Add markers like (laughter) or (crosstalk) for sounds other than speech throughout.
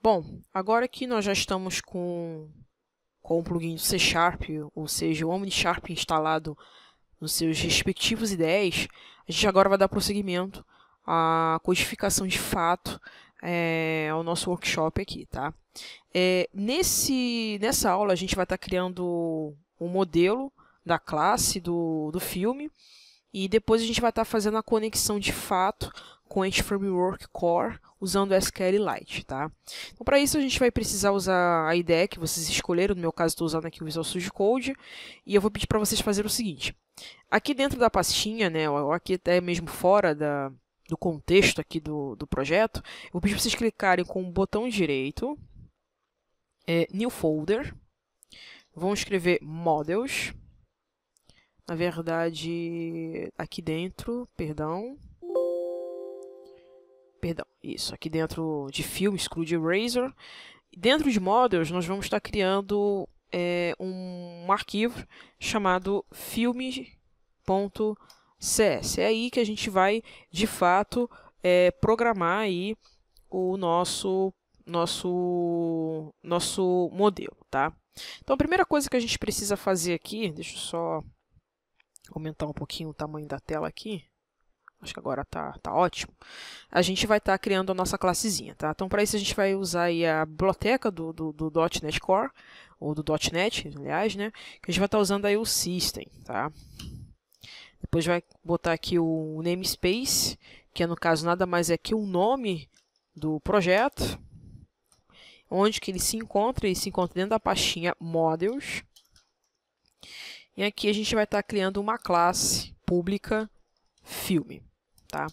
Bom, agora que nós já estamos com, com o plugin do C Sharp, ou seja, o OmniSharp instalado nos seus respectivos IDEs, a gente agora vai dar prosseguimento à codificação de fato é, ao nosso workshop aqui, tá? É, nesse, nessa aula a gente vai estar criando um modelo da classe do, do filme e depois a gente vai estar fazendo a conexão de fato Framework Core usando SQLite, tá? Então, para isso, a gente vai precisar usar a IDE que vocês escolheram, no meu caso, estou usando aqui o Visual Studio Code, e eu vou pedir para vocês fazerem o seguinte. Aqui dentro da pastinha, né, ou aqui até mesmo fora da, do contexto aqui do, do projeto, eu vou pedir para vocês clicarem com o botão direito, é, New Folder, vão escrever Models, na verdade, aqui dentro, perdão, Perdão, isso. Aqui dentro de filme, Razor Dentro de models, nós vamos estar criando é, um, arquivo chamado filme.cs. É aí que a gente vai, de fato, é, programar aí o nosso nosso nosso modelo, tá? Então a primeira coisa que a gente precisa fazer aqui, deixa eu só aumentar um pouquinho o tamanho da tela aqui. Acho que agora tá, tá ótimo. A gente vai estar tá criando a nossa classezinha, tá? Então, para isso, a gente vai usar aí a biblioteca do, do, do .NET Core, ou do .NET, aliás, né? Que a gente vai estar tá usando aí o System, tá? Depois vai botar aqui o namespace, que é, no caso, nada mais é que o nome do projeto, onde que ele se encontra, e se encontra dentro da pastinha Models. E aqui a gente vai estar tá criando uma classe pública filme tá?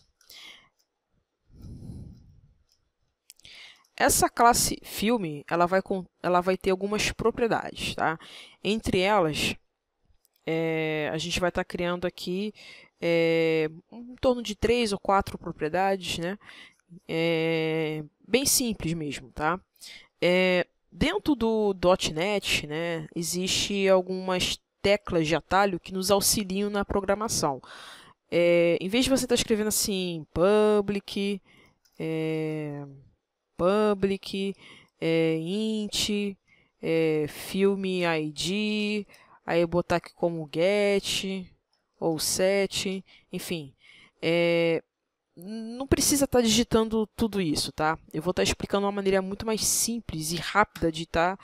Essa classe filme, ela vai, com, ela vai ter algumas propriedades, tá? Entre elas, é, a gente vai estar tá criando aqui é, em torno de três ou quatro propriedades, né? É, bem simples mesmo, tá? É, dentro do .NET, né, existe algumas teclas de atalho que nos auxiliam na programação é, em vez de você estar tá escrevendo assim, public, é, public, é, int, é, filme ID, aí botar aqui como get ou set, enfim. É, não precisa estar tá digitando tudo isso, tá? Eu vou estar tá explicando uma maneira muito mais simples e rápida de estar tá,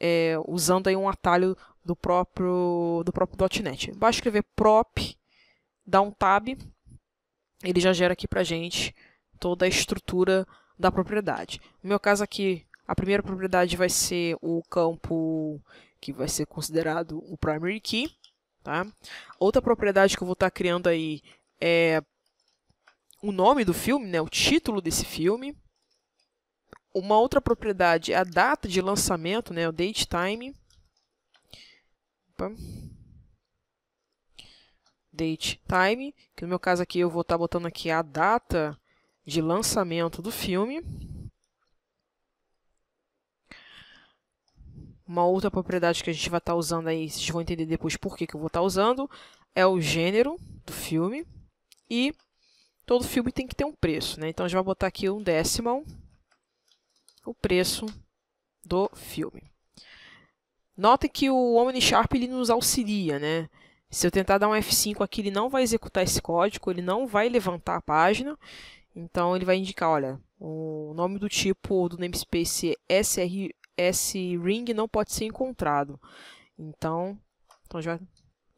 é, usando aí um atalho do próprio do próprio .NET. Basta escrever prop dá um tab, ele já gera aqui pra gente toda a estrutura da propriedade. No meu caso aqui, a primeira propriedade vai ser o campo que vai ser considerado o primary key, tá? Outra propriedade que eu vou estar tá criando aí é o nome do filme, né, o título desse filme. Uma outra propriedade é a data de lançamento, né, o date time. Opa date time, que no meu caso aqui eu vou estar tá botando aqui a data de lançamento do filme. Uma outra propriedade que a gente vai estar tá usando aí, vocês vão entender depois por que, que eu vou estar tá usando, é o gênero do filme. E todo filme tem que ter um preço, né? Então a gente vai botar aqui um decimal, o preço do filme. Notem que o Omnisharp ele nos auxilia, né? Se eu tentar dar um F5 aqui, ele não vai executar esse código, ele não vai levantar a página. Então, ele vai indicar, olha, o nome do tipo do namespace SR, sring não pode ser encontrado. Então, então já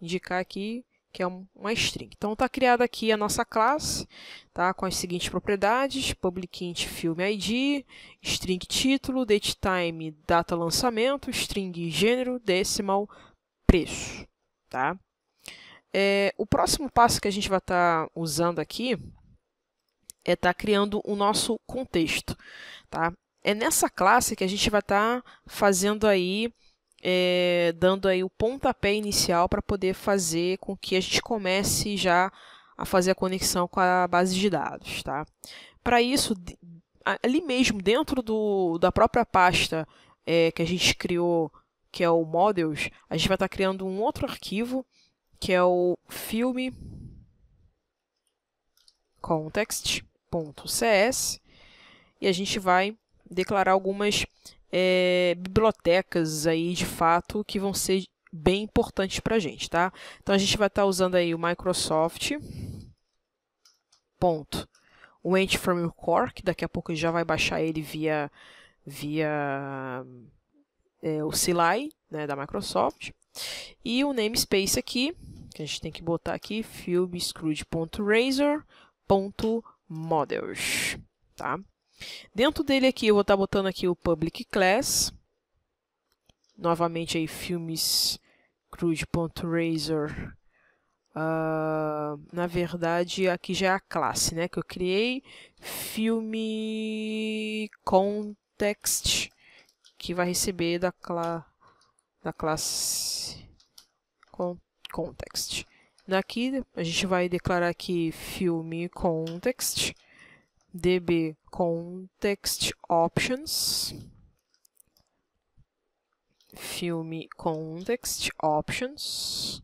indicar aqui que é uma string. Então, está criada aqui a nossa classe, tá? com as seguintes propriedades, public int filme ID, string título, date time, data lançamento, string gênero, decimal, preço. Tá? É, o próximo passo que a gente vai estar tá usando aqui é estar tá criando o nosso contexto. Tá? É nessa classe que a gente vai estar tá fazendo aí, é, dando aí o pontapé inicial para poder fazer com que a gente comece já a fazer a conexão com a base de dados. Tá? Para isso, ali mesmo, dentro do, da própria pasta é, que a gente criou, que é o Models, a gente vai estar tá criando um outro arquivo que é o filme context.cs e a gente vai declarar algumas é, bibliotecas aí de fato que vão ser bem importantes para a gente, tá? Então a gente vai estar tá usando aí o Microsoft ponto o Ent from Core, que daqui a pouco já vai baixar ele via via é, o CLI, né, da Microsoft. E o namespace aqui, que a gente tem que botar aqui, filmscrude.razor.models, tá? Dentro dele aqui, eu vou estar tá botando aqui o public class, novamente aí, filmscrude.razor.models, Uh, ah, na verdade, aqui já é a classe, né? Que eu criei filme context que vai receber da classe da classe context. Daqui a gente vai declarar aqui filme context, db context options, filme context options,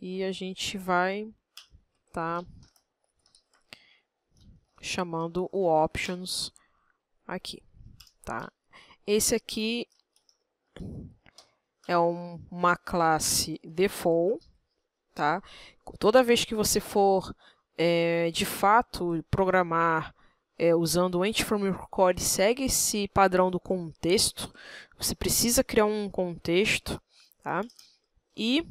e a gente vai tá chamando o options aqui, tá? Esse aqui é um, uma classe default, tá? Toda vez que você for, é, de fato, programar é, usando o Framework Core, segue esse padrão do contexto. Você precisa criar um contexto, tá? E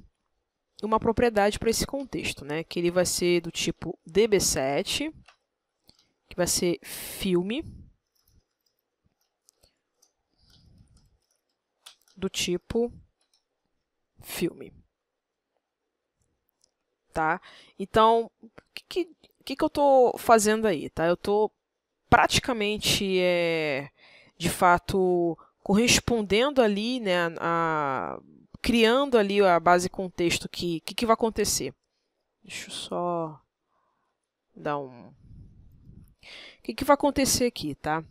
uma propriedade para esse contexto, né? Que ele vai ser do tipo db7, que vai ser filme, do tipo filme. Tá? Então, o que, que, que eu tô fazendo aí, tá? Eu tô praticamente, é, de fato, correspondendo ali, né, a, criando ali a base contexto que, que, que vai acontecer. Deixa eu só dar um... O que, que vai acontecer aqui, tá?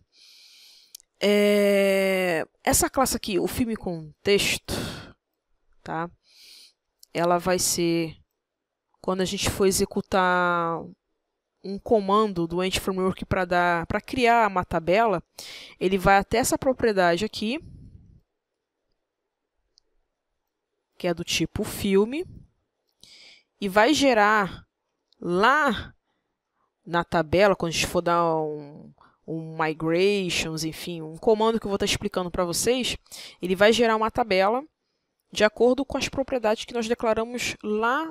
É... Essa classe aqui, o filme com texto tá? Ela vai ser quando a gente for executar um comando do Ant Framework para dar para criar uma tabela, ele vai até essa propriedade aqui, que é do tipo filme, e vai gerar lá na tabela, quando a gente for dar um, um migrations, enfim, um comando que eu vou estar tá explicando para vocês, ele vai gerar uma tabela de acordo com as propriedades que nós declaramos lá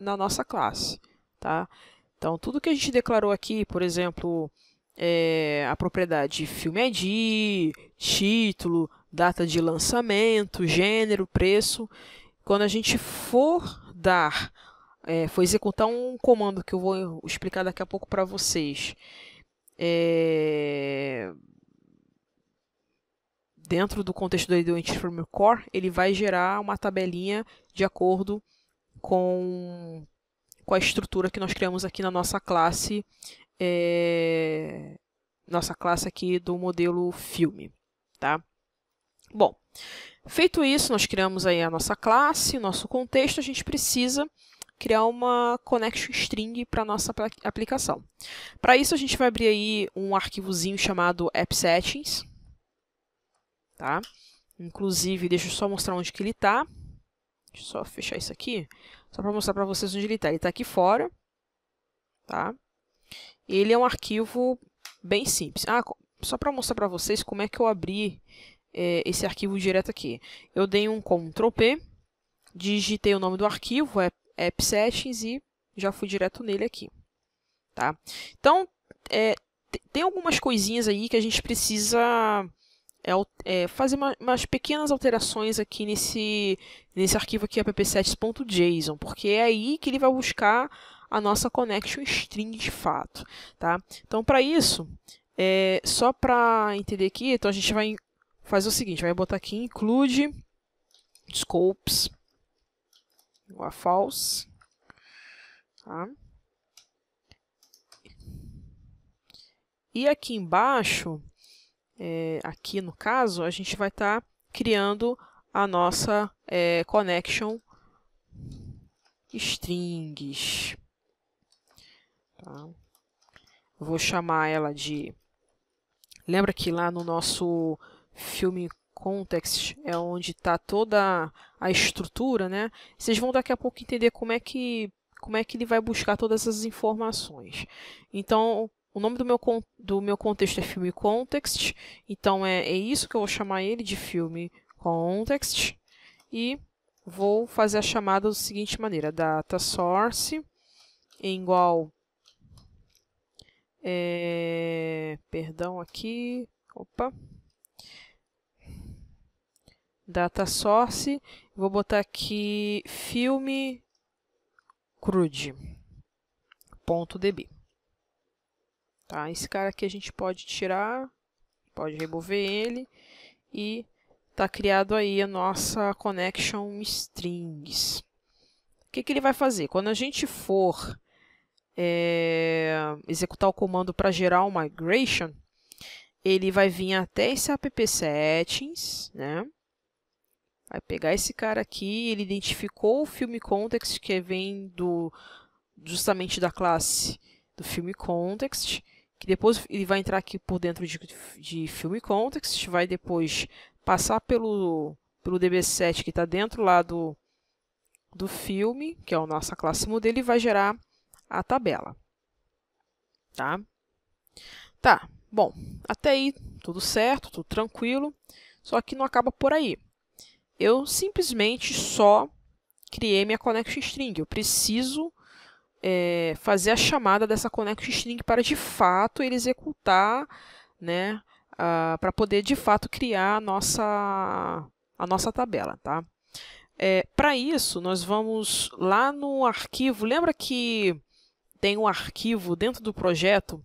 na nossa classe. Tá? Então, tudo que a gente declarou aqui, por exemplo, é, a propriedade filme ID, título, data de lançamento, gênero, preço, quando a gente for dar, é, for executar um comando que eu vou explicar daqui a pouco para vocês, é, dentro do contexto do Identity Framework Core, ele vai gerar uma tabelinha de acordo com, com a estrutura que nós criamos aqui na nossa classe, é, nossa classe aqui do modelo filme, tá? Bom, feito isso, nós criamos aí a nossa classe, o nosso contexto, a gente precisa criar uma connection string para nossa aplicação. Para isso, a gente vai abrir aí um arquivozinho chamado app settings, tá? Inclusive, deixa eu só mostrar onde que ele está. Deixa eu só fechar isso aqui, só para mostrar para vocês onde ele está. Ele está aqui fora, tá? Ele é um arquivo bem simples. Ah, só para mostrar para vocês como é que eu abri é, esse arquivo direto aqui. Eu dei um Ctrl P, digitei o nome do arquivo, é app settings, e já fui direto nele aqui. Tá? Então, é, tem algumas coisinhas aí que a gente precisa é, é fazer uma, umas pequenas alterações aqui nesse, nesse arquivo aqui, app7.json, porque é aí que ele vai buscar a nossa connection string de fato. Tá? Então, para isso, é, só para entender aqui, então a gente vai fazer o seguinte, vai botar aqui include scopes igual a false. Tá? E aqui embaixo, é, aqui no caso, a gente vai estar tá criando a nossa é, connection strings. Tá? Vou chamar ela de... Lembra que lá no nosso filme context é onde está toda a estrutura, né? Vocês vão daqui a pouco entender como é que como é que ele vai buscar todas essas informações. Então, o nome do meu, do meu contexto é filme context, então é, é isso que eu vou chamar ele de filme context. E vou fazer a chamada da seguinte maneira, data source é igual, é, perdão aqui, opa, data source, vou botar aqui filme crude.db. Tá? Esse cara aqui a gente pode tirar, pode remover ele e tá criado aí a nossa connection strings. O que, que ele vai fazer? Quando a gente for é, executar o comando para gerar o migration, ele vai vir até esse app settings, né? Vai pegar esse cara aqui, ele identificou o filme context que vem do justamente da classe do filme context que depois ele vai entrar aqui por dentro de, de Film Context, vai depois passar pelo, pelo DB7 que está dentro lá do, do filme, que é a nossa classe modelo, e vai gerar a tabela. Tá? Tá, bom, até aí tudo certo, tudo tranquilo, só que não acaba por aí. Eu simplesmente só criei minha connection string, eu preciso é, fazer a chamada dessa connection string para de fato ele executar, né, para poder de fato criar a nossa, a nossa tabela, tá? É, para isso, nós vamos lá no arquivo. Lembra que tem um arquivo dentro do projeto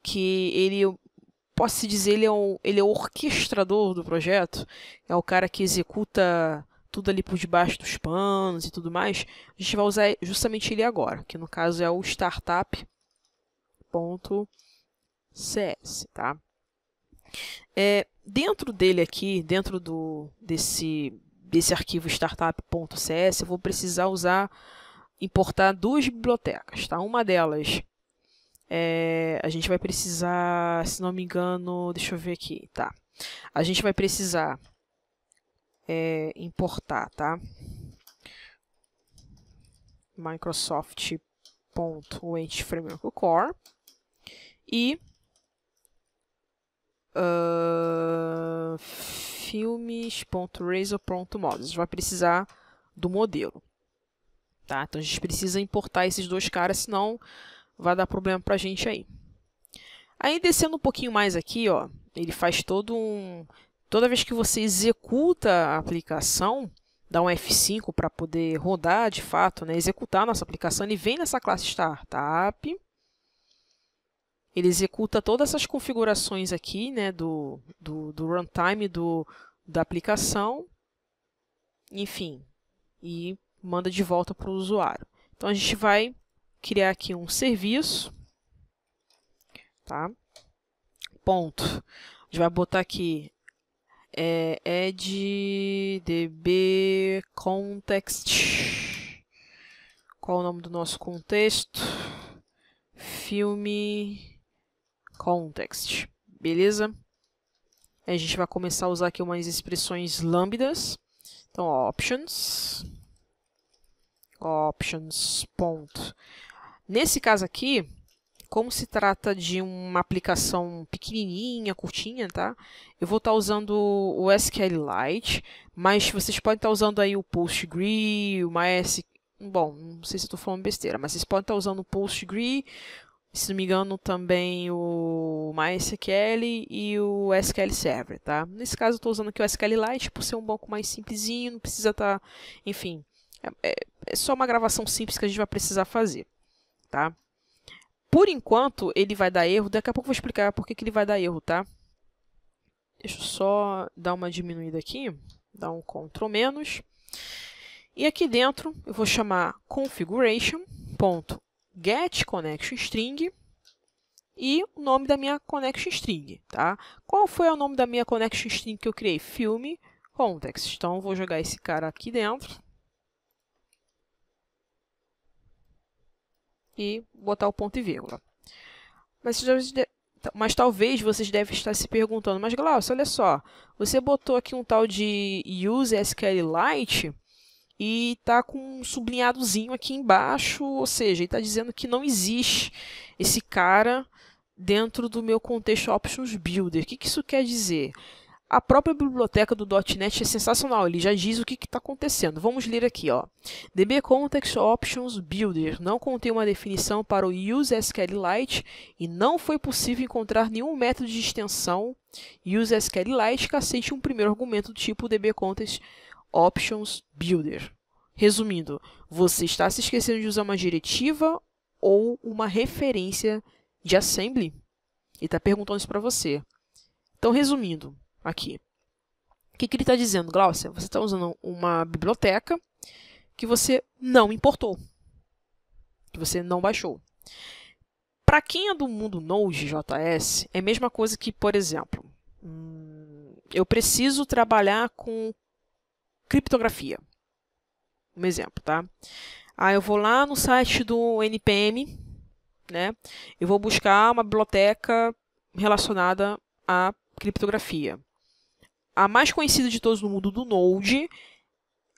que ele, posso dizer, ele é, um, ele é o orquestrador do projeto, é o cara que executa tudo ali por debaixo dos panos e tudo mais, a gente vai usar justamente ele agora, que no caso é o startup.cs, tá? É, dentro dele aqui, dentro do desse desse arquivo startup.cs, eu vou precisar usar importar duas bibliotecas, tá? Uma delas é, a gente vai precisar, se não me engano, deixa eu ver aqui, tá? A gente vai precisar é, importar, tá? Microsoft.wait-framework-core e uh, Models. Vai precisar do modelo. Tá? Então, a gente precisa importar esses dois caras, senão vai dar problema para a gente aí. Aí, descendo um pouquinho mais aqui, ó, ele faz todo um Toda vez que você executa a aplicação, dá um F5 para poder rodar de fato, né, executar a nossa aplicação, ele vem nessa classe startup, ele executa todas essas configurações aqui né, do, do, do runtime do, da aplicação, enfim, e manda de volta para o usuário. Então, a gente vai criar aqui um serviço, tá? Ponto. A gente vai botar aqui é, add-db é context. Qual o nome do nosso contexto? Filme context. Beleza? A gente vai começar a usar aqui umas expressões lambdas. Então, options. Options. Ponto. Nesse caso aqui, como se trata de uma aplicação pequenininha, curtinha, tá? Eu vou estar tá usando o SQLite, mas vocês podem estar tá usando aí o PostgreSQL, o MySQL, bom, não sei se estou falando besteira, mas vocês podem estar tá usando o PostgreSQL, se não me engano também o MySQL e o SQL Server, tá? Nesse caso eu estou usando aqui o SQLite por ser um banco mais simplesinho, não precisa estar, enfim, é, é, é só uma gravação simples que a gente vai precisar fazer, tá? Por enquanto, ele vai dar erro. Daqui a pouco eu vou explicar por que, que ele vai dar erro, tá? Deixa eu só dar uma diminuída aqui. Dar um Ctrl menos. E aqui dentro, eu vou chamar configuration.getConnectionString e o nome da minha connection string, tá? Qual foi o nome da minha connection string que eu criei? Filme context. Então, eu vou jogar esse cara aqui dentro. e botar o ponto e vírgula. Mas, mas talvez vocês devem estar se perguntando, mas Glaucio, olha só, você botou aqui um tal de use SQLite e está com um sublinhadozinho aqui embaixo, ou seja, está dizendo que não existe esse cara dentro do meu contexto Options Builder. O que, que isso quer dizer? A própria biblioteca do .NET é sensacional, ele já diz o que está acontecendo. Vamos ler aqui, ó. DB Context Options Builder não contém uma definição para o Use SQLite e não foi possível encontrar nenhum método de extensão Use SQLite que aceite um primeiro argumento do tipo DB Context Options Builder. Resumindo, você está se esquecendo de usar uma diretiva ou uma referência de assembly? Ele está perguntando isso para você. Então, resumindo, aqui. O que, que ele está dizendo, Glaucia? Você está usando uma biblioteca que você não importou, que você não baixou. Para quem é do mundo Node.js, é a mesma coisa que, por exemplo, hum, eu preciso trabalhar com criptografia. Um exemplo, tá? Ah, eu vou lá no site do NPM, né? Eu vou buscar uma biblioteca relacionada à criptografia a mais conhecida de todos no mundo do Node,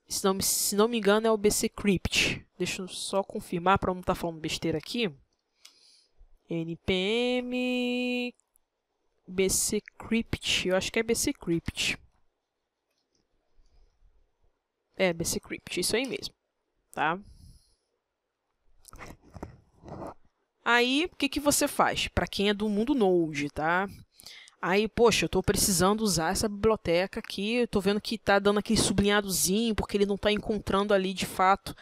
se não, se não me engano, é o BC Crypt. Deixa eu só confirmar para não estar tá falando besteira aqui. NPM BC Crypt. Eu acho que é BC Crypt. É, BC Crypt, isso aí mesmo. Tá? Aí, o que, que você faz? Para quem é do mundo Node, tá? Aí, poxa, eu estou precisando usar essa biblioteca aqui, estou vendo que está dando aquele sublinhadozinho, porque ele não está encontrando ali de fato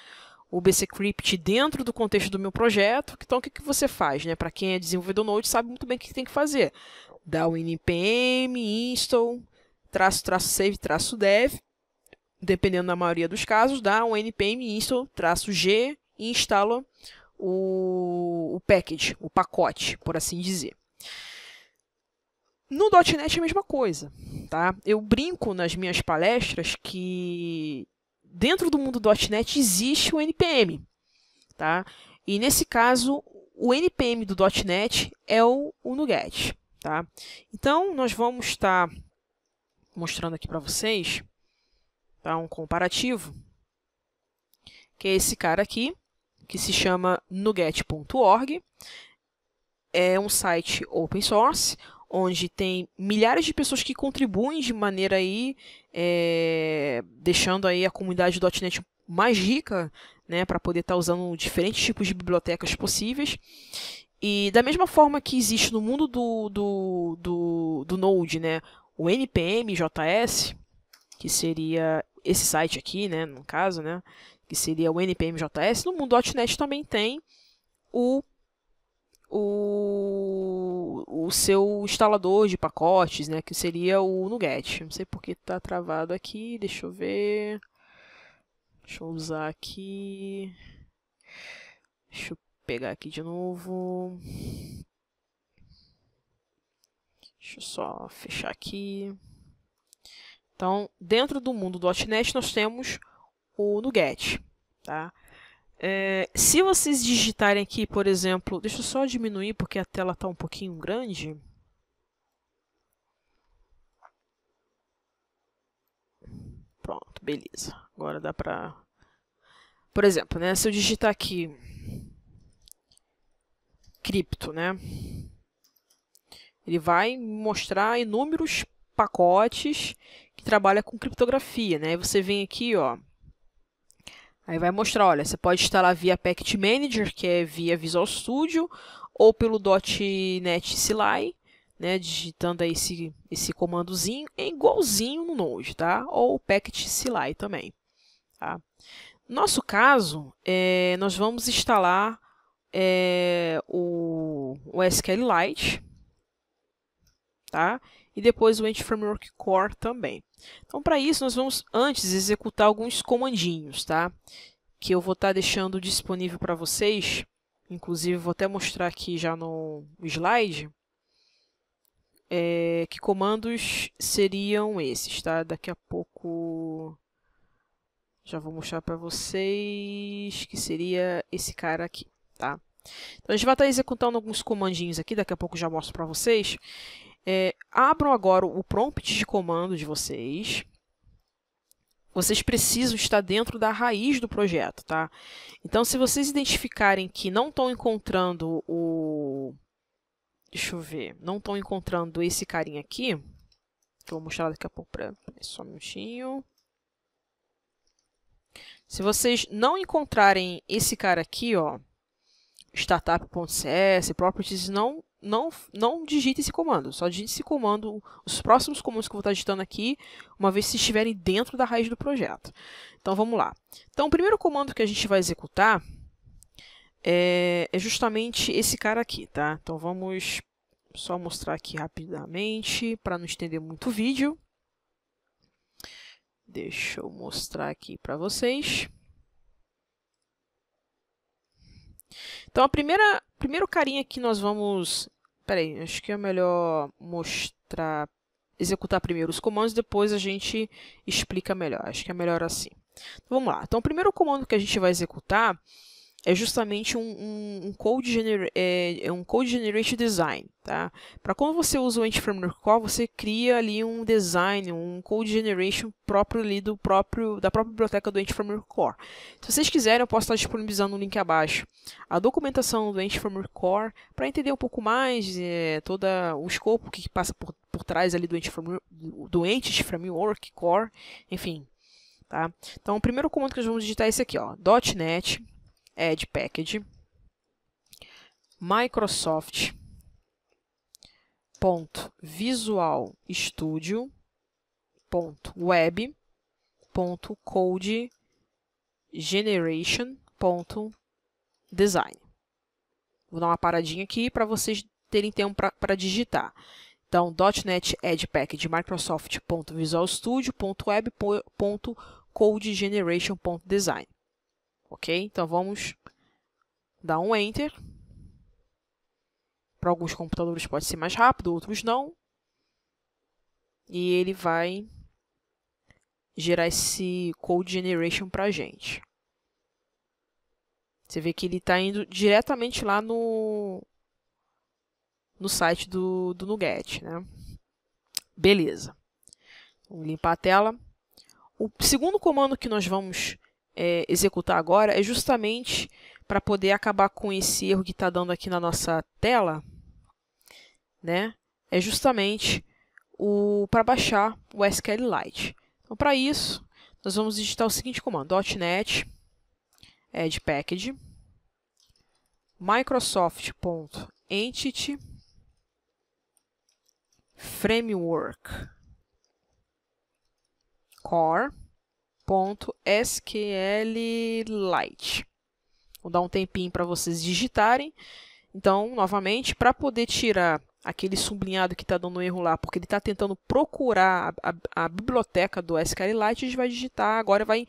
o BCCrypt dentro do contexto do meu projeto. Então, o que, que você faz? Né? Para quem é desenvolvedor Node, sabe muito bem o que tem que fazer. Dá o npm install, traço, traço, save, traço, dev. Dependendo da maioria dos casos, dá o npm install, traço, g e instala o, o package, o pacote, por assim dizer. No .NET é a mesma coisa, tá? Eu brinco nas minhas palestras que dentro do mundo .NET existe o NPM, tá? E nesse caso, o NPM do .NET é o, o NuGet, tá? Então, nós vamos estar tá mostrando aqui para vocês tá? um comparativo, que é esse cara aqui, que se chama nuget.org. É um site open source, onde tem milhares de pessoas que contribuem de maneira aí, é, deixando aí a comunidade .NET mais rica, né, para poder estar tá usando diferentes tipos de bibliotecas possíveis. E da mesma forma que existe no mundo do, do, do, do Node, né, o npm js, que seria esse site aqui, né, no caso, né, que seria o npm js, no mundo .NET também tem o o, o seu instalador de pacotes, né, que seria o NuGet. Não sei porque está travado aqui, deixa eu ver. Deixa eu usar aqui. Deixa eu pegar aqui de novo. Deixa eu só fechar aqui. Então, dentro do mundo do .NET, nós temos o NuGet, tá? É, se vocês digitarem aqui, por exemplo, deixa eu só diminuir porque a tela está um pouquinho grande. Pronto, beleza. Agora dá para... Por exemplo, né, se eu digitar aqui cripto, né, ele vai mostrar inúmeros pacotes que trabalha com criptografia, né? você vem aqui, ó, Aí vai mostrar, olha, você pode instalar via Package Manager, que é via Visual Studio, ou pelo .NET CLI, né, digitando aí esse, esse comandozinho, é igualzinho no Node, tá? Ou Packet Package CLI também, tá? Nosso caso, é, nós vamos instalar é, o, o SQLite, tá? e depois o Ant Framework Core também. Então, para isso, nós vamos antes executar alguns comandinhos, tá? Que eu vou estar tá deixando disponível para vocês. Inclusive, vou até mostrar aqui já no slide é, que comandos seriam esses, tá? Daqui a pouco já vou mostrar para vocês que seria esse cara aqui, tá? Então, a gente vai estar tá executando alguns comandinhos aqui, daqui a pouco já mostro para vocês. É, abram agora o prompt de comando de vocês. Vocês precisam estar dentro da raiz do projeto, tá? Então, se vocês identificarem que não estão encontrando o... Deixa eu ver. Não estão encontrando esse carinha aqui. vou mostrar daqui a pouco para é Só um minutinho. Se vocês não encontrarem esse cara aqui, ó, startup.cs, properties, não não, não digite esse comando. Só digite esse comando, os próximos comandos que eu vou estar digitando aqui, uma vez se estiverem dentro da raiz do projeto. Então, vamos lá. Então, o primeiro comando que a gente vai executar é, é justamente esse cara aqui, tá? Então, vamos só mostrar aqui rapidamente, para não estender muito o vídeo. Deixa eu mostrar aqui para vocês. Então, a primeira primeiro carinha que nós vamos Peraí, acho que é melhor mostrar, executar primeiro os comandos, depois a gente explica melhor. Acho que é melhor assim. Então, vamos lá. Então, o primeiro comando que a gente vai executar é justamente um, um, um code, gener é, é, um code generation design, tá? Para quando você usa o Entity Framework Core, você cria ali um design, um code generation próprio ali do próprio da própria biblioteca do Entity Framework Core. Se vocês quiserem, eu posso estar disponibilizando o um link abaixo a documentação do Entity Framework Core para entender um pouco mais é, todo o escopo que passa por, por trás ali do Entity Framework, do Entity Framework Core, enfim, tá? Então, o primeiro comando que nós vamos digitar é esse aqui, ó, .net add package Microsoft ponto Visual Studio ponto Web ponto Code Generation ponto Design. Vou dar uma paradinha aqui para vocês terem tempo para digitar. Então, .NET Edge Package Microsoft.visualstudio.web.codegeneration.design ok? Então vamos dar um Enter. Para alguns computadores pode ser mais rápido, outros não. E ele vai gerar esse code generation para a gente. Você vê que ele está indo diretamente lá no, no site do, do Nuget, né? Beleza. Vamos limpar a tela. O segundo comando que nós vamos é, executar agora é justamente para poder acabar com esse erro que está dando aqui na nossa tela, né? É justamente o para baixar o SQLite. Então, para isso, nós vamos digitar o seguinte comando: .NET add package microsoft.entity framework core SQLite. Vou dar um tempinho para vocês digitarem. Então, novamente, para poder tirar aquele sublinhado que está dando erro lá, porque ele está tentando procurar a, a, a, biblioteca do SQLite, a gente vai digitar agora, vai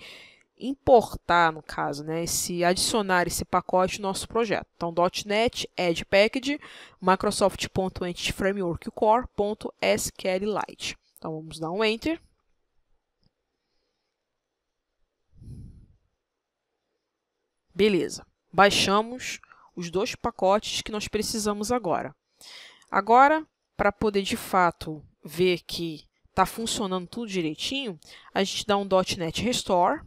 importar, no caso, né, esse, adicionar esse pacote no nosso projeto. Então, .NET Add Package, Microsoft.EntityFrameworkCore.SQLite. Então, vamos dar um Enter. Beleza. Baixamos os dois pacotes que nós precisamos agora. Agora, para poder de fato ver que está funcionando tudo direitinho, a gente dá um .NET Restore,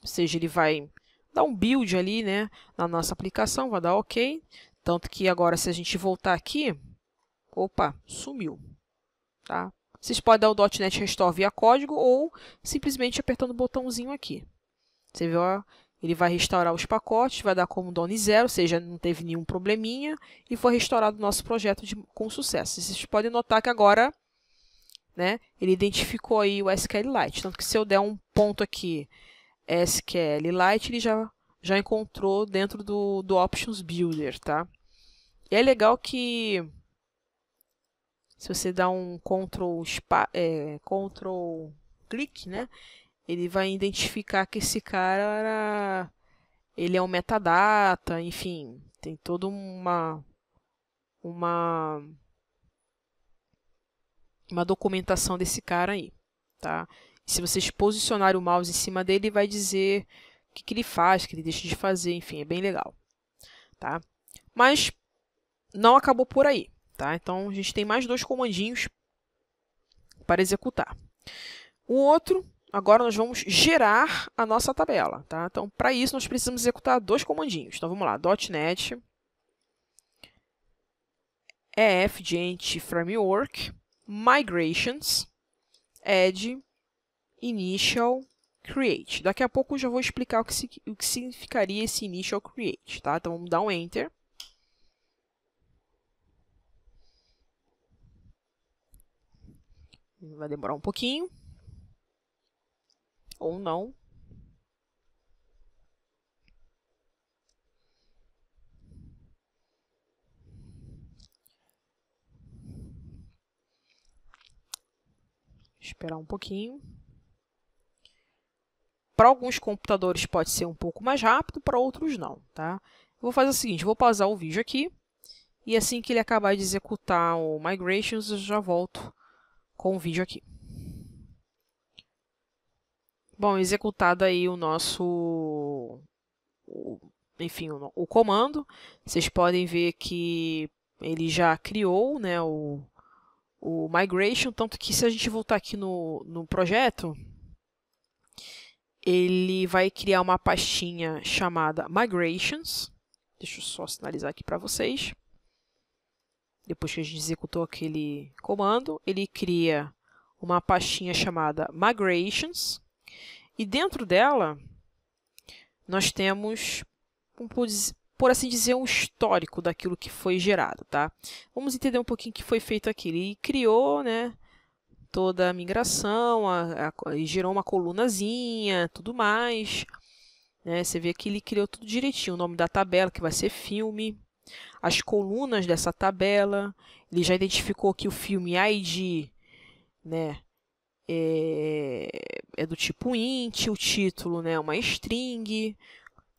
ou seja, ele vai dar um build ali né, na nossa aplicação, vai dar OK. Tanto que agora, se a gente voltar aqui, opa, sumiu. Tá? Vocês podem dar o .NET Restore via código ou simplesmente apertando o botãozinho aqui. Você viu ele vai restaurar os pacotes, vai dar como dono zero, ou seja, não teve nenhum probleminha, e foi restaurado o nosso projeto de, com sucesso. Vocês podem notar que agora né, ele identificou aí o SQLite. Tanto que se eu der um ponto aqui, SQLite, ele já, já encontrou dentro do, do Options Builder. Tá? E é legal que se você dá um Ctrl, é, Ctrl clique, né? ele vai identificar que esse cara era, ele é um metadata, enfim, tem toda uma uma uma documentação desse cara aí, tá? E se vocês posicionarem o mouse em cima dele, ele vai dizer o que, que ele faz, o que ele deixa de fazer, enfim, é bem legal, tá? Mas não acabou por aí, tá? Então a gente tem mais dois comandinhos para executar. O outro agora nós vamos gerar a nossa tabela. Tá? Então, para isso, nós precisamos executar dois comandinhos. Então, vamos lá, .NET ef Framework Migrations Add Initial Create. Daqui a pouco eu já vou explicar o que, o que significaria esse Initial Create. Tá? Então, vamos dar um Enter. Vai demorar um pouquinho ou não. Esperar um pouquinho. Para alguns computadores pode ser um pouco mais rápido, para outros não, tá? Vou fazer o seguinte, vou pausar o vídeo aqui e assim que ele acabar de executar o migrations, eu já volto com o vídeo aqui. Bom, executado aí o nosso, enfim, o, o comando, vocês podem ver que ele já criou, né, o, o migration, tanto que se a gente voltar aqui no, no projeto, ele vai criar uma pastinha chamada migrations. Deixa eu só sinalizar aqui para vocês. Depois que a gente executou aquele comando, ele cria uma pastinha chamada migrations. E dentro dela, nós temos, um, por assim dizer, um histórico daquilo que foi gerado, tá? Vamos entender um pouquinho o que foi feito aqui. Ele criou, né, toda a migração, a, a, gerou uma colunazinha, tudo mais. Né? Você vê que ele criou tudo direitinho, o nome da tabela, que vai ser filme, as colunas dessa tabela, ele já identificou que o filme ID, é né? é, é do tipo int, o título né, é uma string,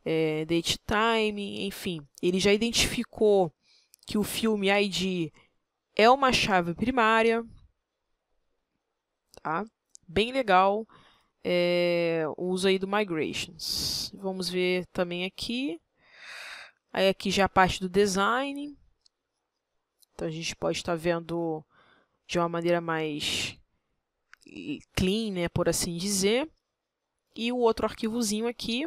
é, date time, enfim. Ele já identificou que o filme ID é uma chave primária, tá? Bem legal é, o uso aí do migrations. Vamos ver também aqui. Aí aqui já a parte do design. Então a gente pode estar tá vendo de uma maneira mais clean, né, por assim dizer. E o outro arquivozinho aqui,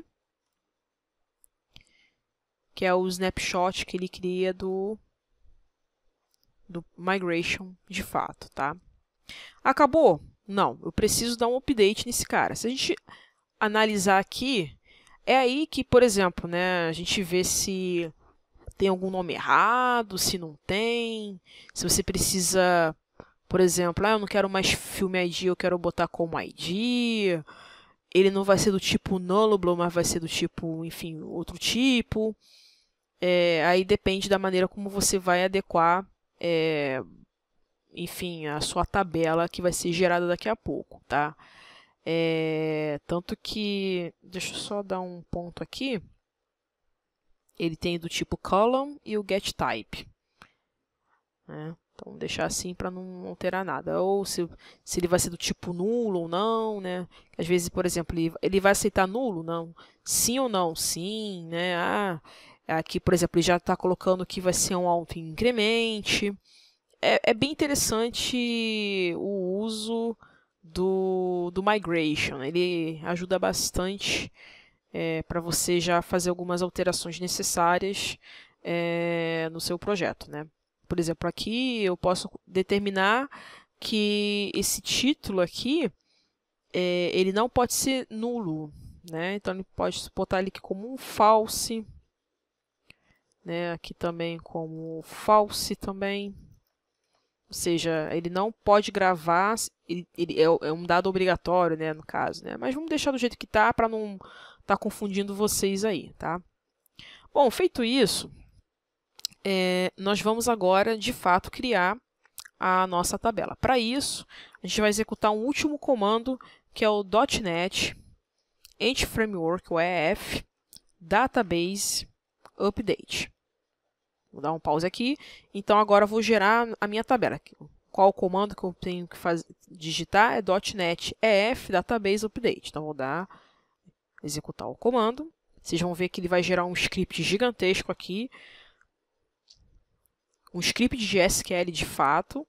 que é o snapshot que ele cria do, do migration de fato, tá? Acabou? Não, eu preciso dar um update nesse cara. Se a gente analisar aqui, é aí que, por exemplo, né, a gente vê se tem algum nome errado, se não tem, se você precisa por exemplo, ah, eu não quero mais filme ID, eu quero botar como ID. Ele não vai ser do tipo nullable, mas vai ser do tipo, enfim, outro tipo. É, aí depende da maneira como você vai adequar, é, enfim, a sua tabela que vai ser gerada daqui a pouco, tá? É, tanto que, deixa eu só dar um ponto aqui. Ele tem do tipo column e o get type. Né? Então deixar assim para não alterar nada. Ou se, se ele vai ser do tipo nulo ou não, né? Às vezes, por exemplo, ele, ele vai aceitar nulo? Não. Sim ou não? Sim, né? Ah, aqui, por exemplo, ele já está colocando que vai ser um alto incremente. É, é bem interessante o uso do, do migration. Ele ajuda bastante é, para você já fazer algumas alterações necessárias é, no seu projeto, né? Por exemplo, aqui eu posso determinar que esse título aqui, é, ele não pode ser nulo. Né? Então, ele pode suportar ele aqui como um false. Né? Aqui também como false também. Ou seja, ele não pode gravar, ele, ele é, é, um dado obrigatório, né, no caso, né? Mas vamos deixar do jeito que tá para não estar tá confundindo vocês aí, tá? Bom, feito isso, é, nós vamos agora, de fato, criar a nossa tabela. Para isso, a gente vai executar um último comando, que é o .NET Ent Framework, o EF, Database Update. Vou dar um pause aqui. Então, agora vou gerar a minha tabela. Qual o comando que eu tenho que fazer, digitar é .NET EF Database Update. Então, vou dar executar o comando. Vocês vão ver que ele vai gerar um script gigantesco aqui um script de SQL de fato.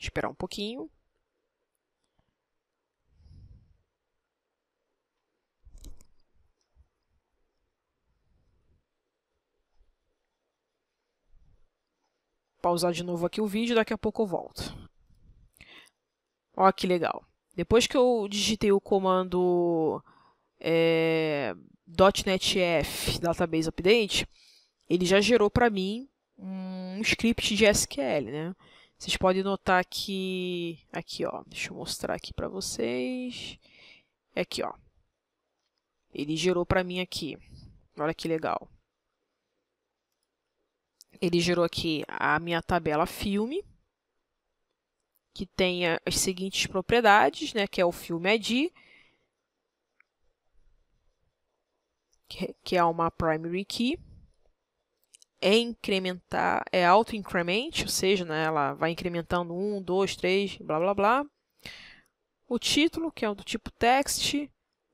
Esperar um pouquinho. Pausar de novo aqui o vídeo, daqui a pouco eu volto. Ó, que legal. Depois que eu digitei o comando é, .NET F Database Update, ele já gerou para mim um script de SQL, né? Vocês podem notar que aqui, ó, deixa eu mostrar aqui para vocês. É aqui, ó. Ele gerou para mim aqui. Olha que legal. Ele gerou aqui a minha tabela filme, que tem as seguintes propriedades, né, que é o filme ID, é, que é uma primary key, é incrementar, é auto-increment, ou seja, né, ela vai incrementando 1, 2, 3, blá blá blá. O título, que é o do tipo text,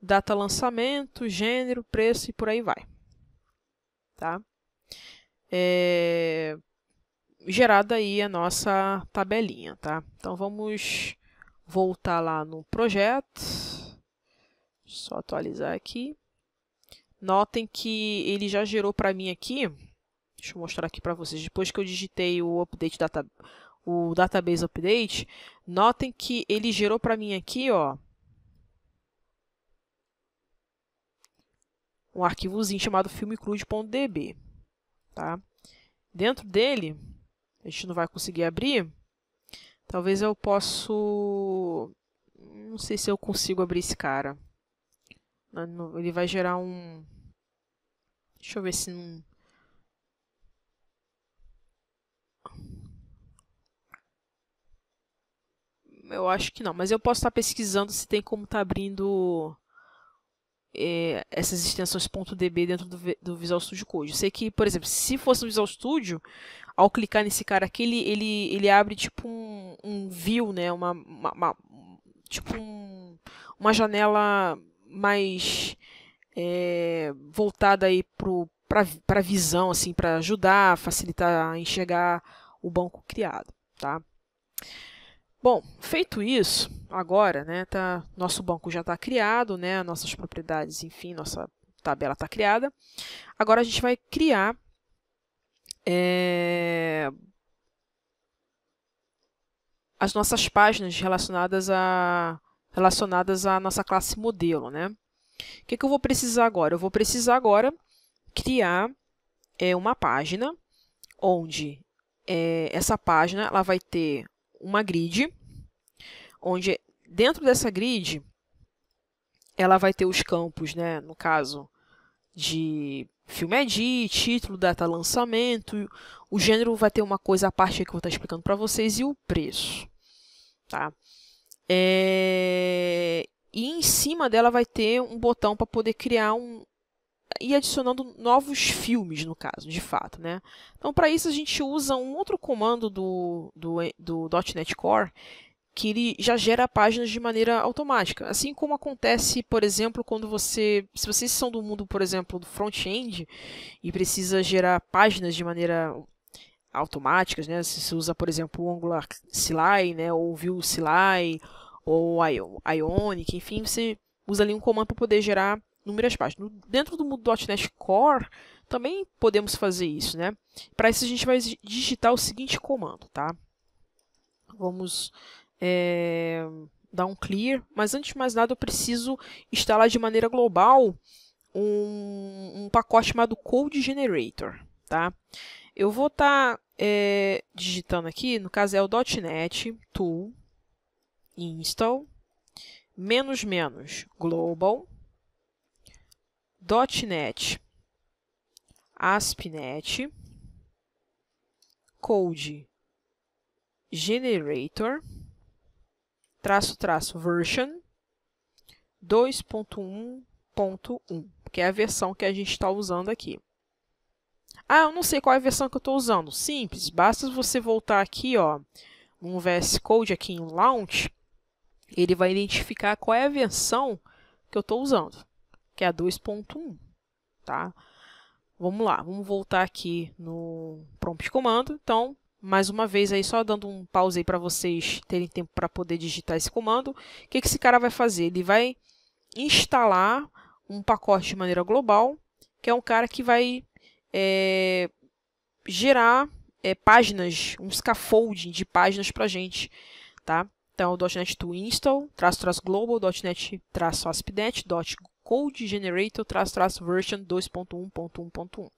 data lançamento, gênero, preço e por aí vai. Tá? É... Gerada aí a nossa tabelinha, tá? Então vamos voltar lá no projeto. Só atualizar aqui. Notem que ele já gerou para mim aqui Deixa eu mostrar aqui para vocês. Depois que eu digitei o update data, o database update, notem que ele gerou para mim aqui, ó, um arquivozinho chamado filmecrude.db, tá? Dentro dele, a gente não vai conseguir abrir. Talvez eu possa não sei se eu consigo abrir esse cara. Ele vai gerar um Deixa eu ver se não Eu acho que não, mas eu posso estar pesquisando se tem como estar tá abrindo é, essas extensões .db dentro do, do, Visual Studio Code. Eu sei que, por exemplo, se fosse no Visual Studio, ao clicar nesse cara aqui, ele, ele, ele abre tipo um, um view, né? Uma, uma, uma tipo um, uma janela mais é, voltada aí pro para visão assim para ajudar facilitar a enxergar o banco criado tá Bom, feito isso, agora, né, tá, nosso banco já está criado, né, nossas propriedades, enfim, nossa tabela está criada. Agora a gente vai criar é, as nossas páginas relacionadas a relacionadas à nossa classe modelo, né? O que, que eu vou precisar agora? Eu vou precisar agora criar é, uma página onde é, essa página ela vai ter uma grid, onde dentro dessa grid ela vai ter os campos, né, no caso de filme é ID, título, data lançamento, o gênero vai ter uma coisa à parte que eu vou estar explicando para vocês e o preço, tá? É... E em cima dela vai ter um botão para poder criar um, e adicionando novos filmes, no caso, de fato. Né? Então, para isso, a gente usa um outro comando do, do, do .NET Core, que ele já gera páginas de maneira automática. Assim como acontece, por exemplo, quando você. Se vocês são do mundo, por exemplo, do front-end e precisa gerar páginas de maneira automáticas, né? Se você usa, por exemplo, o Angular CLI, né? Ou o Vue CLI, ou Ionic, enfim, você usa ali um comando para poder gerar inúmeras páginas. Dentro do mundo .NET Core, também podemos fazer isso, né? Para isso, a gente vai digitar o seguinte comando, tá? Vamos é, dar um clear, mas antes de mais nada, eu preciso instalar de maneira global um, um pacote chamado Code Generator, tá? Eu vou estar tá, é, digitando aqui, no caso é o .NET Tool install menos menos global .NET, ASP.NET, Code Generator, traço, traço, version 2.1.1, que é a versão que a gente está usando aqui. Ah, eu não sei qual é a versão que eu estou usando. Simples, basta você voltar aqui, ó, no VS Code, aqui em Launch, ele vai identificar qual é a versão que eu estou usando que é a 2.1, tá? Vamos lá, vamos voltar aqui no prompt de comando. Então, mais uma vez aí, só dando um pause aí para vocês terem tempo para poder digitar esse comando. O que, que esse cara vai fazer? Ele vai instalar um pacote de maneira global, que é um cara que vai é, gerar é, páginas, um scaffolding de páginas para gente, tá? Então, é .NET to install, traço, traço global, .NET, traço, aspnet, Code Generator traço traço version 2.1.1.1.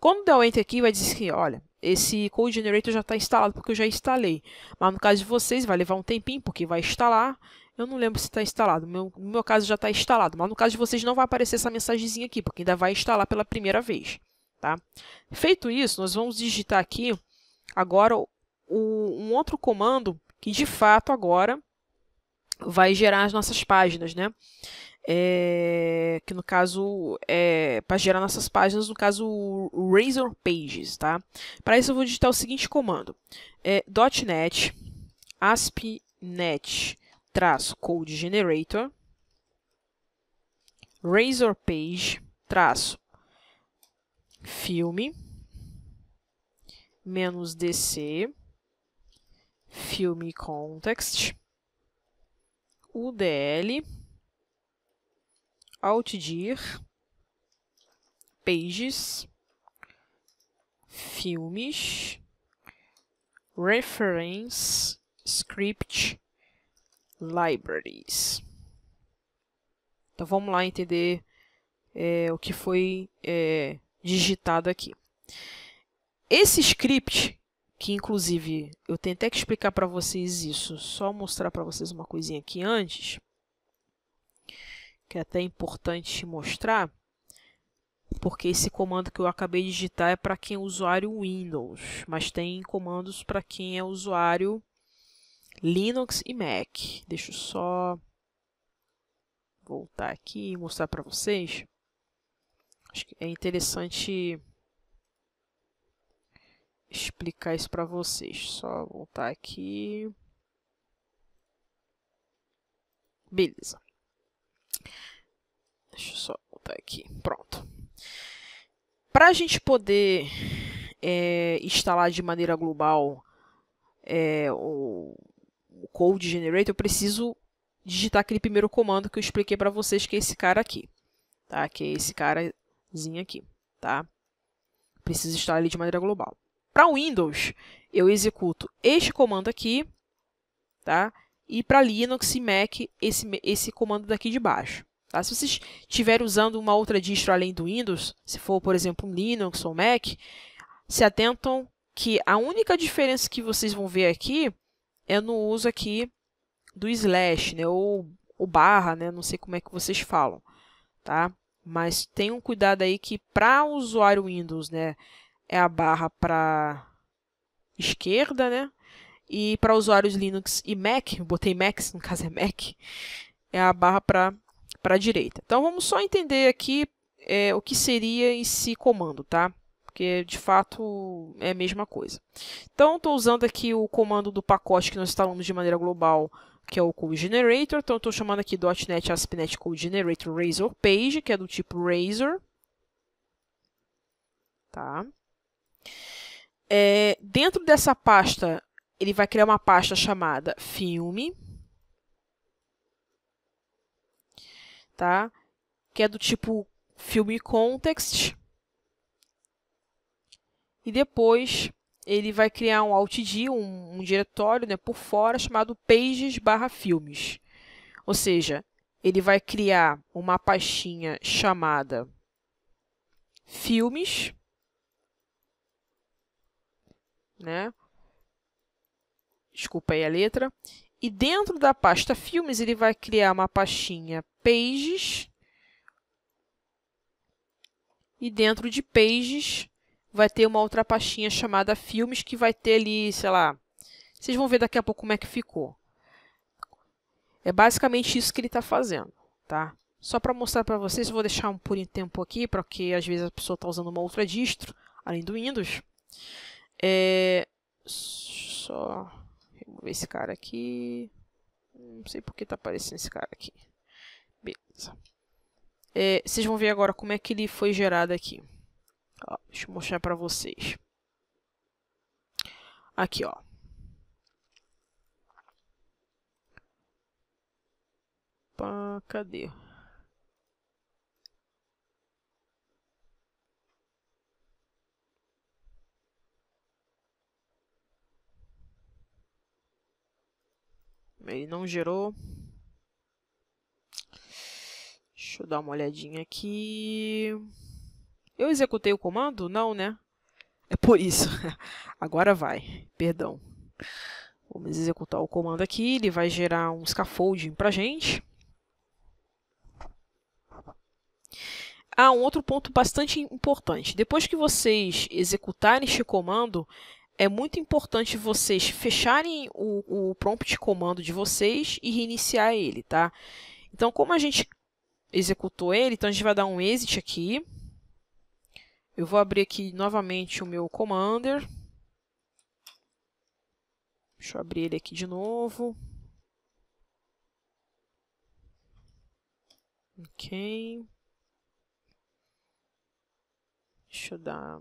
Quando der o enter aqui, vai dizer que, olha, esse Code Generator já está instalado porque eu já instalei. Mas no caso de vocês, vai levar um tempinho porque vai instalar. Eu não lembro se está instalado. Meu, no meu caso já está instalado. Mas no caso de vocês não vai aparecer essa mensagenzinha aqui, porque ainda vai instalar pela primeira vez. Tá? Feito isso, nós vamos digitar aqui agora o, um outro comando que de fato agora vai gerar as nossas páginas, né? é, que no caso é para gerar nossas páginas, no caso o Razor Pages, tá? Para isso eu vou digitar o seguinte comando: é, .net ASP.NET traço code generator razor page traço filme menos dc filme context udl altdir, pages, filmes, reference, script, libraries. Então vamos lá entender é, o que foi é, digitado aqui. Esse script, que inclusive eu tentei até que explicar para vocês isso, só mostrar para vocês uma coisinha aqui antes que é até importante mostrar, porque esse comando que eu acabei de digitar é para quem é usuário Windows, mas tem comandos para quem é usuário Linux e Mac. Deixa eu só voltar aqui e mostrar para vocês. Acho que é interessante explicar isso para vocês. Só voltar aqui. Beleza. Deixa eu só botar aqui. Pronto. Para a gente poder é, instalar de maneira global é, o, o Code Generator, eu preciso digitar aquele primeiro comando que eu expliquei para vocês, que é esse cara aqui. Tá? Que é esse carazinho aqui. Tá? Preciso instalar ele de maneira global. Para Windows, eu executo este comando aqui, tá? E para Linux e Mac, esse, esse comando daqui de baixo. Tá? Se você estiver usando uma outra distro além do Windows, se for, por exemplo, um Linux ou Mac, se atentam que a única diferença que vocês vão ver aqui é no uso aqui do slash, né? Ou, o barra, né? Não sei como é que vocês falam, tá? Mas tenham cuidado aí que para o usuário Windows, né? É a barra para esquerda, né? E para usuários Linux e Mac, botei Mac, no caso é Mac, é a barra para para a direita. Então vamos só entender aqui é, o que seria esse comando, tá? Porque de fato é a mesma coisa. Então estou usando aqui o comando do pacote que nós instalamos de maneira global, que é o Code Generator. Então estou chamando aqui .NET ASP.NET Code Generator Razor Page, que é do tipo Razor. Tá? É, dentro dessa pasta, ele vai criar uma pasta chamada filme. tá? Que é do tipo filme context. E depois ele vai criar um altd, um, um diretório né, por fora chamado pages barra filmes. Ou seja, ele vai criar uma pastinha chamada filmes, né? Desculpa aí a letra. E dentro da pasta filmes, ele vai criar uma pastinha Pages. E dentro de Pages, vai ter uma outra pastinha chamada Filmes, que vai ter ali, sei lá... Vocês vão ver daqui a pouco como é que ficou. É basicamente isso que ele está fazendo, tá? Só para mostrar para vocês, eu vou deixar um por tempo aqui, porque às vezes a pessoa está usando uma outra distro, além do Windows. É... Só... Vamos ver esse cara aqui. Não sei porque tá aparecendo esse cara aqui. Beleza. É, vocês vão ver agora como é que ele foi gerado aqui. Ó, deixa eu mostrar para vocês. Aqui, ó. Pá, cadê? Ele não gerou. Deixa eu dar uma olhadinha aqui. Eu executei o comando? Não, né? É por isso. (laughs) Agora vai. Perdão. Vamos executar o comando aqui. Ele vai gerar um scaffolding para gente. Ah, um outro ponto bastante importante. Depois que vocês executarem este comando, é muito importante vocês fecharem o, o prompt de comando de vocês e reiniciar ele, tá? Então, como a gente executou ele, então a gente vai dar um exit aqui. Eu vou abrir aqui novamente o meu commander. Deixa eu abrir ele aqui de novo. Ok. Deixa eu dar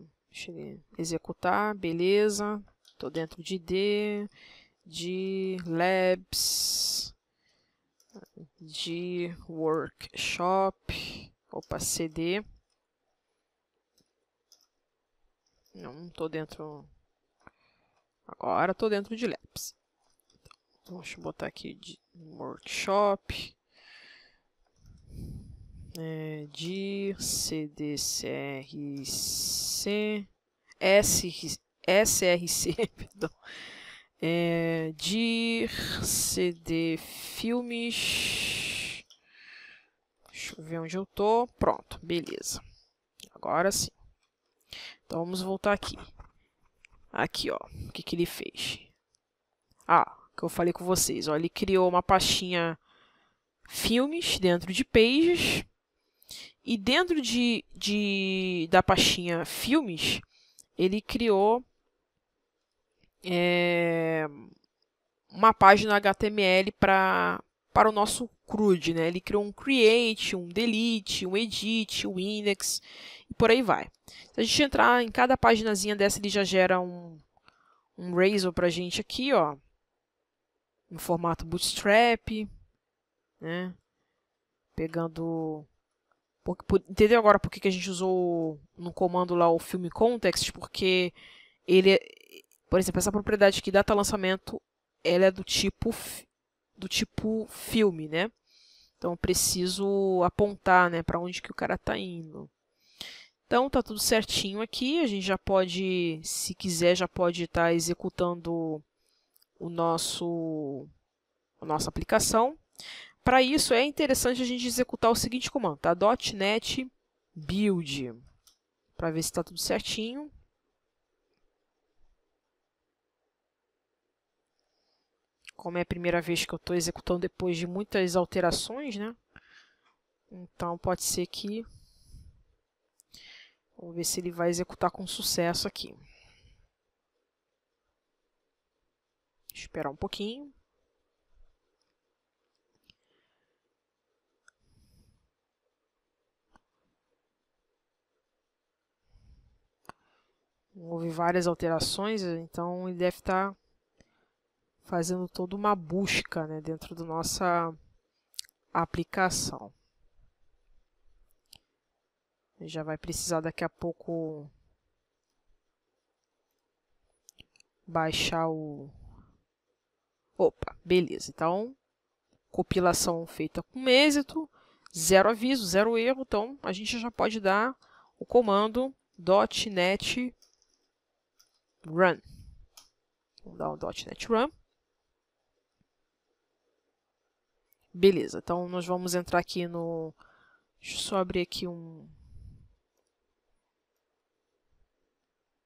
executar, beleza. Estou dentro de D, de labs, de workshop, opa, CD. Não estou dentro. Agora estou dentro de labs. Então, deixa eu botar aqui de workshop é, dir cdcrc sr, src (laughs) perdão é, dir cd filmes deixa eu ver onde eu tô pronto beleza agora sim então vamos voltar aqui aqui ó o que que ele fez ah que eu falei com vocês ó ele criou uma pastinha filmes dentro de Pages. E dentro de, de da pastinha filmes, ele criou é, uma página HTML para para o nosso CRUD, né? Ele criou um create, um delete, um edit, um index e por aí vai. Se a gente entrar em cada paginazinha dessa, ele já gera um um Razor pra gente aqui, ó, no formato Bootstrap, né? Pegando por, entendeu agora por que, a gente usou no comando lá o filme context? Porque ele, é, por exemplo, essa propriedade que data lançamento, ela é do tipo do tipo filme, né? Então preciso apontar, né, para onde que o cara está indo. Então tá tudo certinho aqui, a gente já pode, se quiser, já pode estar tá executando o nosso a nossa aplicação. Para isso, é interessante a gente executar o seguinte comando, tá? .NET build, para ver se está tudo certinho. Como é a primeira vez que eu estou executando depois de muitas alterações, né? Então, pode ser que... Vamos ver se ele vai executar com sucesso aqui. Esperar um pouquinho. houve várias alterações, então ele deve estar fazendo toda uma busca né, dentro da nossa aplicação. Ele já vai precisar daqui a pouco baixar o... Opa, beleza. Então, compilação feita com êxito, zero aviso, zero erro, então a gente já pode dar o comando .NET run. Vamos dar um .NET run. Beleza, então nós vamos entrar aqui no... Deixa eu só abrir aqui um...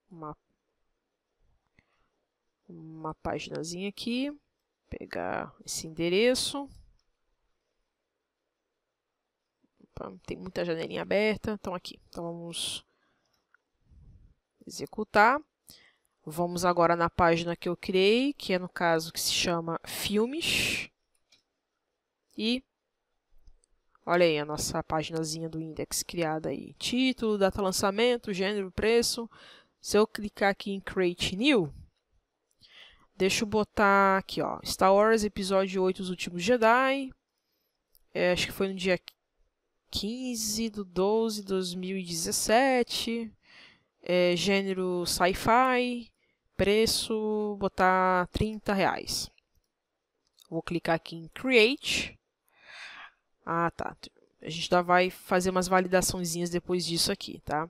Uma... Uma paginazinha aqui. Pegar esse endereço. Opa, tem muita janelinha aberta. Então, aqui. Então, vamos executar. Vamos agora na página que eu criei, que é no caso que se chama Filmes. E olha aí a nossa paginazinha do index criada aí. Título, data lançamento, gênero, preço. Se eu clicar aqui em Create New, deixa eu botar aqui, ó, Star Wars Episódio 8, Os Últimos Jedi. É, acho que foi no dia 15 de 12 de 2017. É, gênero sci-fi, preço, botar 30 reais. Vou clicar aqui em Create. Ah, tá. A gente já vai fazer umas validaçõezinhas depois disso aqui, tá?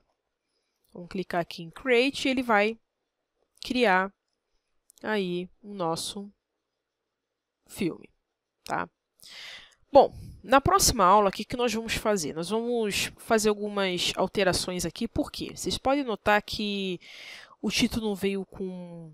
Vamos clicar aqui em Create e ele vai criar aí o nosso filme, tá? Bom, na próxima aula, o que, que nós vamos fazer? Nós vamos fazer algumas alterações aqui, por quê? Vocês podem notar que o título não veio com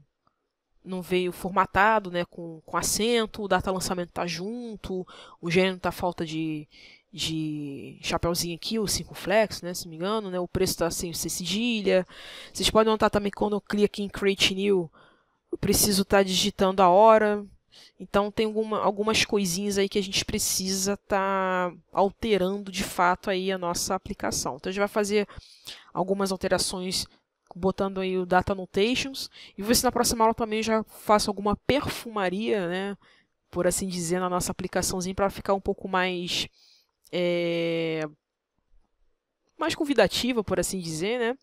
não veio formatado, né, com, com acento, o data lançamento tá junto, o gênero tá falta de, de chapéuzinho aqui, o flex né, se não me engano, né, o preço tá sem assim, cedilha. Vocês podem notar também quando eu clico aqui em Create New, eu preciso estar tá digitando a hora. Então tem alguma, algumas coisinhas aí que a gente precisa estar tá alterando de fato aí a nossa aplicação. Então a gente vai fazer algumas alterações botando aí o Data Annotations, e ver se na próxima aula também já faço alguma perfumaria, né, por assim dizer, na nossa aplicaçãozinha, para ficar um pouco mais... É, mais convidativa, por assim dizer, né?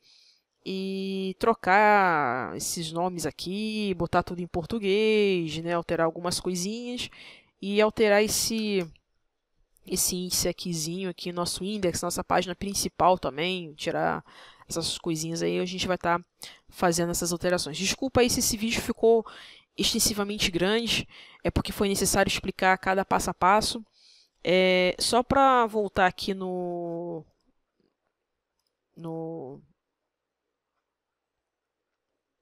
E trocar esses nomes aqui, botar tudo em português, né? Alterar algumas coisinhas e alterar esse esse índice aquizinho aqui, nosso index, nossa página principal também, tirar essas coisinhas aí, a gente vai estar tá fazendo essas alterações. Desculpa aí se esse vídeo ficou extensivamente grande, é porque foi necessário explicar cada passo a passo. É, só para voltar aqui no, no,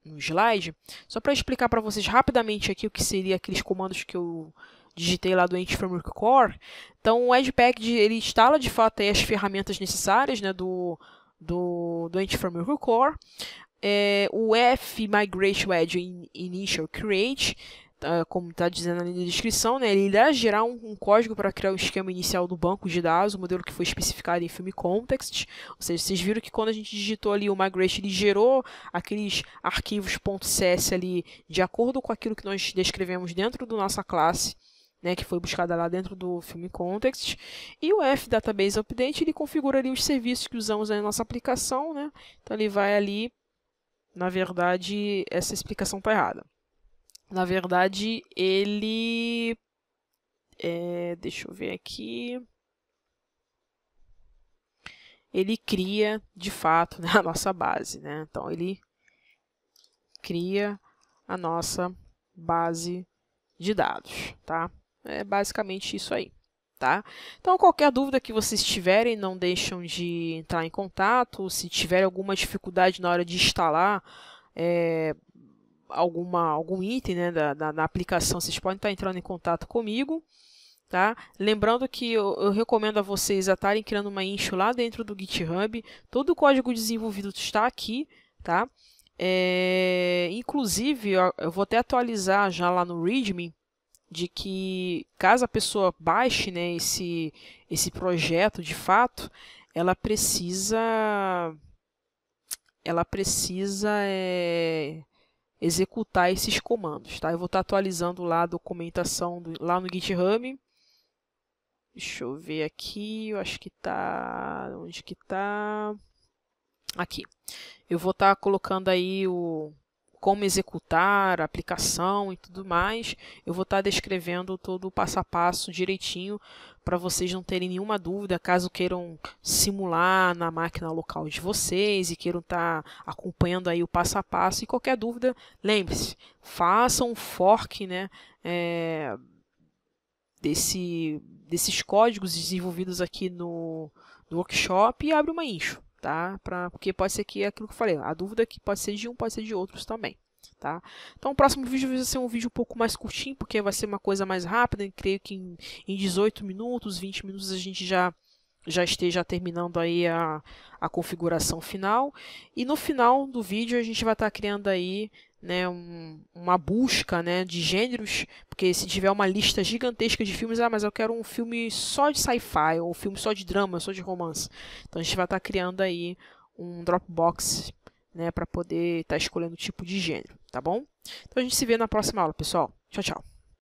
no slide, só para explicar para vocês rapidamente aqui o que seria aqueles comandos que eu digitei lá do Ant Framework Core. Então, o Edpack ele instala de fato as ferramentas necessárias né, do do, do Anti-Framework Core, é, o F Migration Edge Initial Create, tá, como está dizendo ali na descrição, né, ele irá gerar um, um código para criar o um esquema inicial do banco de dados, o um modelo que foi especificado em Film Context. Ou seja, vocês viram que quando a gente digitou ali o Migration, ele gerou aqueles arquivos .cs ali de acordo com aquilo que nós descrevemos dentro da nossa classe né, que foi buscada lá dentro do filme Context. E o F Database Update ele configura ali os serviços que usamos na nossa aplicação, né? Então ele vai ali, na verdade, essa explicação está errada. Na verdade, ele, é, deixa eu ver aqui, ele cria, de fato, (laughs) né, a nossa base, né? Então ele cria a nossa base de dados, tá? É basicamente isso aí. Tá? Então, qualquer dúvida que vocês tiverem, não deixam de entrar em contato. Se tiverem alguma dificuldade na hora de instalar é, alguma, algum item né, da, da, da, aplicação, vocês podem estar entrando em contato comigo. Tá? Lembrando que eu, eu recomendo a vocês estarem criando uma incho lá dentro do GitHub. Todo o código desenvolvido está aqui. Tá? É, inclusive, eu, eu vou até atualizar já lá no README de que caso a pessoa baixe né, esse, esse projeto de fato, ela precisa ela precisa é, executar esses comandos, tá? Eu vou estar atualizando lá a documentação do, lá no GitHub. Deixa eu ver aqui, eu acho que tá onde que tá aqui. Eu vou estar colocando aí o como executar, a aplicação e tudo mais. Eu vou estar tá descrevendo todo o passo a passo direitinho para vocês não terem nenhuma dúvida, caso queiram simular na máquina local de vocês e queiram estar tá acompanhando aí o passo a passo. E qualquer dúvida, lembre-se, façam um fork, né? É, desse, desses códigos desenvolvidos aqui no, no workshop e abre uma incho tá? Pra, porque pode ser que é aquilo que eu falei, a dúvida é que pode ser de um, pode ser de outros também. Tá? Então o próximo vídeo vai ser um vídeo um pouco mais curtinho, porque vai ser uma coisa mais rápida, creio que em, em 18 minutos, 20 minutos a gente já já esteja terminando aí a, a configuração final. E no final do vídeo a gente vai estar tá criando aí né, um, uma busca né, de gêneros, porque se tiver uma lista gigantesca de filmes, ah, mas eu quero um filme só de sci-fi, ou um filme só de drama, só de romance. Então a gente vai estar tá criando aí um Dropbox né, para poder estar tá escolhendo o tipo de gênero, tá bom? Então a gente se vê na próxima aula, pessoal. Tchau, tchau.